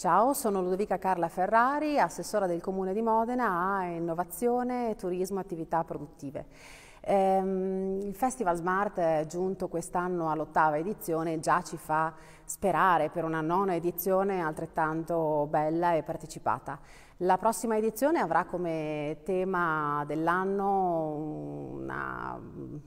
Ciao, sono Ludovica Carla Ferrari, assessora del Comune di Modena a Innovazione, Turismo e Attività Produttive. Ehm, Festival Smart giunto quest'anno all'ottava edizione già ci fa sperare per una nona edizione altrettanto bella e partecipata. La prossima edizione avrà come tema dell'anno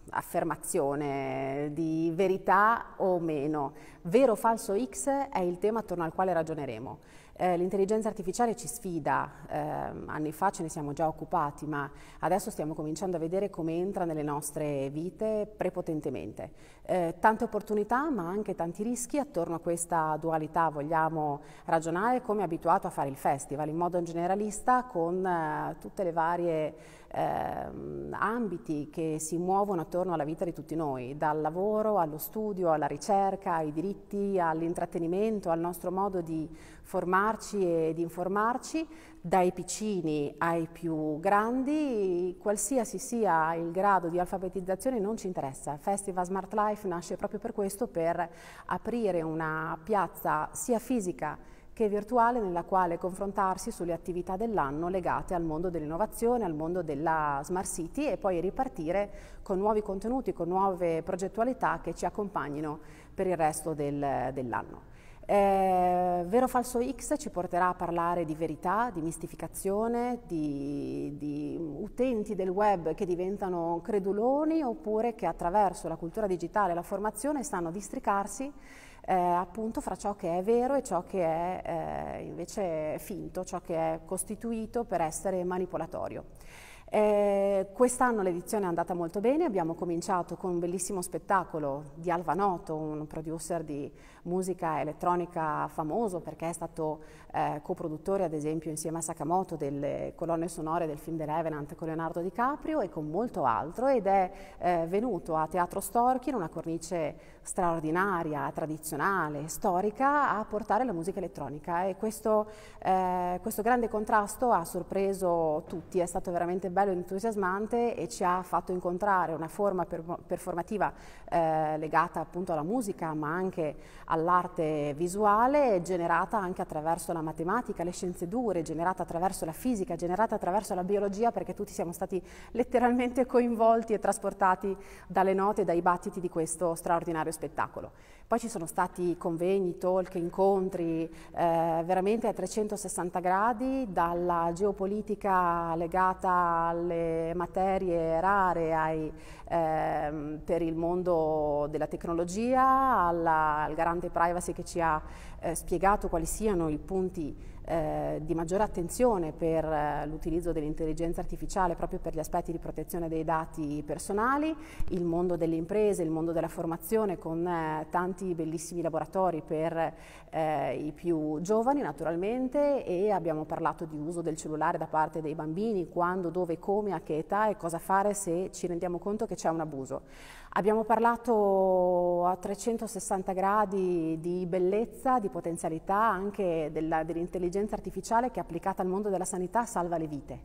un'affermazione mm, di verità o meno. Vero o falso X è il tema attorno al quale ragioneremo. Eh, l'intelligenza artificiale ci sfida, eh, anni fa ce ne siamo già occupati, ma adesso stiamo cominciando a vedere come entra nelle nostre vite prepotentemente. Eh, tante opportunità ma anche tanti rischi, attorno a questa dualità vogliamo ragionare come è abituato a fare il festival, in modo generalista con eh, tutte le varie ehm, ambiti che si muovono attorno alla vita di tutti noi, dal lavoro allo studio, alla ricerca, ai diritti, all'intrattenimento, al nostro modo di formare aggiornarci e di informarci, dai piccini ai più grandi, qualsiasi sia il grado di alfabetizzazione non ci interessa. Festival Smart Life nasce proprio per questo, per aprire una piazza sia fisica che virtuale nella quale confrontarsi sulle attività dell'anno legate al mondo dell'innovazione, al mondo della Smart City e poi ripartire con nuovi contenuti, con nuove progettualità che ci accompagnino per il resto del, dell'anno. Eh, Vero Falso X ci porterà a parlare di verità, di mistificazione, di, di, utenti del web che diventano creduloni oppure che attraverso la cultura digitale e la formazione stanno a districarsi eh, appunto fra ciò che è vero e ciò che è eh, invece finto, ciò che è costituito per essere manipolatorio. Eh, quest'anno l'edizione è andata molto bene, abbiamo cominciato con un bellissimo spettacolo di Alva Noto, un producer di musica elettronica famoso perché è stato eh, coproduttore ad esempio insieme a Sakamoto delle colonne sonore del film The Revenant con Leonardo DiCaprio e con molto altro ed è eh, venuto a Teatro Storchi in una cornice straordinaria, tradizionale, storica a portare la musica elettronica e questo, eh, questo grande contrasto ha sorpreso tutti, è stato veramente bello bello ed entusiasmante e ci ha fatto incontrare una forma per, performativa eh, legata appunto alla musica ma anche all'arte visuale generata anche attraverso la matematica, le scienze dure, generata attraverso la fisica, generata attraverso la biologia perché tutti siamo stati letteralmente coinvolti e trasportati dalle note e dai battiti di questo straordinario spettacolo. Poi ci sono stati convegni, talk, incontri, eh, veramente a 360 gradi, dalla geopolitica legata alle materie rare ai, eh, per il mondo della tecnologia alla, al garante privacy che ci ha eh, spiegato quali siano i punti eh, di maggiore attenzione per eh, l'utilizzo dell'intelligenza artificiale proprio per gli aspetti di protezione dei dati personali, il mondo delle imprese, il mondo della formazione con eh, tanti bellissimi laboratori per i più giovani naturalmente e abbiamo parlato di uso del cellulare da parte dei bambini, quando, dove, come, a che età e cosa fare se ci rendiamo conto che c'è un abuso. Abbiamo parlato a 360 gradi di bellezza, di potenzialità anche dell'intelligenza dell intelligenza artificiale che applicata al mondo della sanità salva le vite.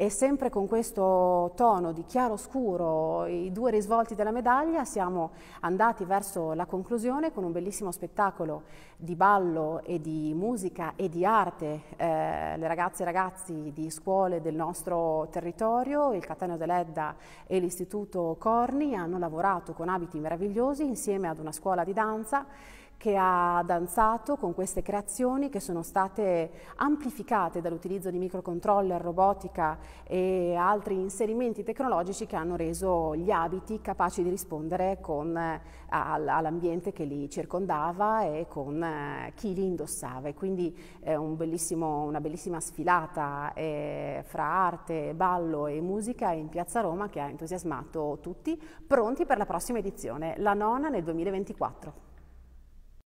E sempre con questo tono di chiaro scuro, i due risvolti della medaglia, siamo andati verso la conclusione con un bellissimo spettacolo di ballo e di musica e di arte, eh, le ragazze e ragazzi di scuole del nostro territorio, il Catania dell'Edda e l'Istituto Corni hanno lavorato con abiti meravigliosi insieme ad una scuola di danza che ha danzato con queste creazioni che sono state amplificate dall'utilizzo di microcontroller, robotica e altri inserimenti tecnologici che hanno reso gli abiti capaci di rispondere eh, all'ambiente che li circondava e con eh, chi li indossava. E quindi eh, un una bellissima sfilata eh, fra arte, ballo e musica in Piazza Roma che ha entusiasmato tutti, pronti per la prossima edizione, la nona nel 2024.